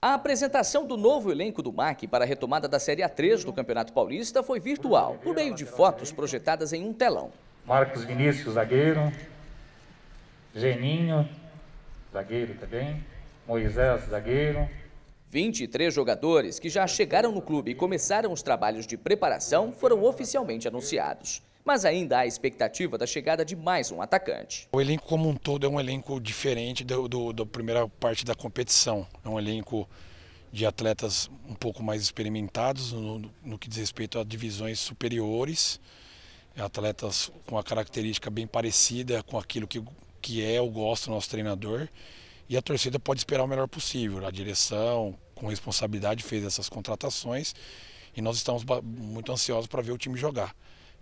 A apresentação do novo elenco do MAC para a retomada da Série A3 do Campeonato Paulista foi virtual, por meio de fotos projetadas em um telão. Marcos Vinícius, zagueiro. Geninho, zagueiro também. Moisés, zagueiro. 23 jogadores que já chegaram no clube e começaram os trabalhos de preparação foram oficialmente anunciados mas ainda há a expectativa da chegada de mais um atacante. O elenco como um todo é um elenco diferente da do, do, do, primeira parte da competição. É um elenco de atletas um pouco mais experimentados no, no, no que diz respeito a divisões superiores, atletas com a característica bem parecida com aquilo que, que é o gosto do nosso treinador. E a torcida pode esperar o melhor possível. A direção, com responsabilidade, fez essas contratações e nós estamos muito ansiosos para ver o time jogar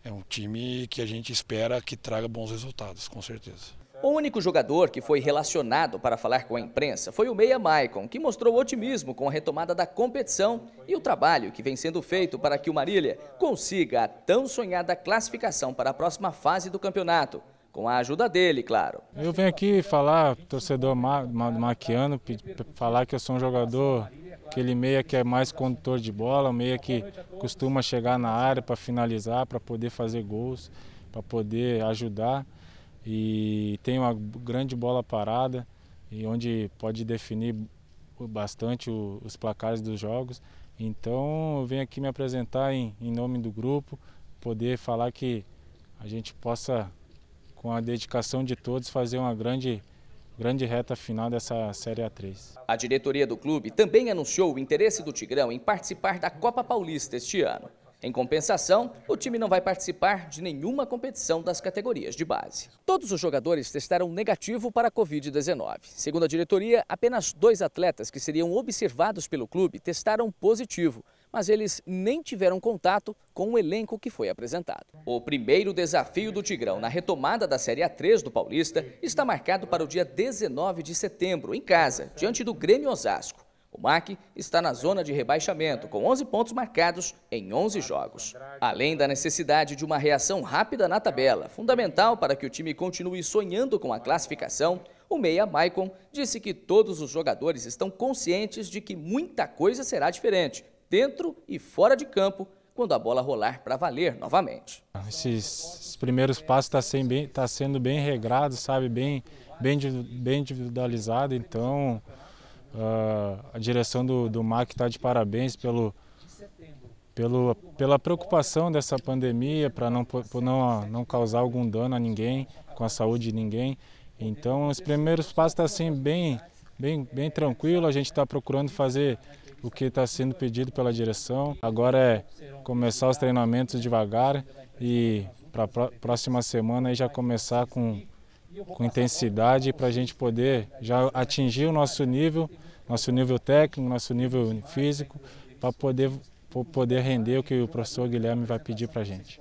é um time que a gente espera que traga bons resultados, com certeza. O único jogador que foi relacionado para falar com a imprensa foi o Meia Maicon, que mostrou otimismo com a retomada da competição e o trabalho que vem sendo feito para que o Marília consiga a tão sonhada classificação para a próxima fase do campeonato. Com a ajuda dele, claro. Eu venho aqui falar, torcedor ma ma maquiano, falar que eu sou um jogador aquele meia que é mais condutor de bola, meia que costuma chegar na área para finalizar, para poder fazer gols, para poder ajudar. E tem uma grande bola parada e onde pode definir bastante o, os placares dos jogos. Então eu venho aqui me apresentar em, em nome do grupo, poder falar que a gente possa, com a dedicação de todos, fazer uma grande grande reta final dessa Série A3. A diretoria do clube também anunciou o interesse do Tigrão em participar da Copa Paulista este ano. Em compensação, o time não vai participar de nenhuma competição das categorias de base. Todos os jogadores testaram negativo para a Covid-19. Segundo a diretoria, apenas dois atletas que seriam observados pelo clube testaram positivo mas eles nem tiveram contato com o elenco que foi apresentado. O primeiro desafio do Tigrão na retomada da Série A3 do Paulista está marcado para o dia 19 de setembro, em casa, diante do Grêmio Osasco. O MAC está na zona de rebaixamento, com 11 pontos marcados em 11 jogos. Além da necessidade de uma reação rápida na tabela, fundamental para que o time continue sonhando com a classificação, o meia Maicon disse que todos os jogadores estão conscientes de que muita coisa será diferente dentro e fora de campo, quando a bola rolar para valer novamente. Esses, primeiros passos estão tá sendo, bem, tá sendo bem regrados, sabe, bem, bem, bem individualizado, então uh, a direção do, do MAC está de parabéns pelo, pelo, pela preocupação dessa pandemia, para não, não, não causar algum dano a ninguém, com a saúde de ninguém. Então os primeiros passos estão tá, assim bem bem, bem tranquilo, a gente está procurando fazer o que está sendo pedido pela direção. Agora é começar os treinamentos devagar e para a próxima semana aí já começar com, com intensidade para a gente poder já atingir o nosso nível, nosso nível técnico, nosso nível físico, para poder, poder render o que o professor Guilherme vai pedir para a gente.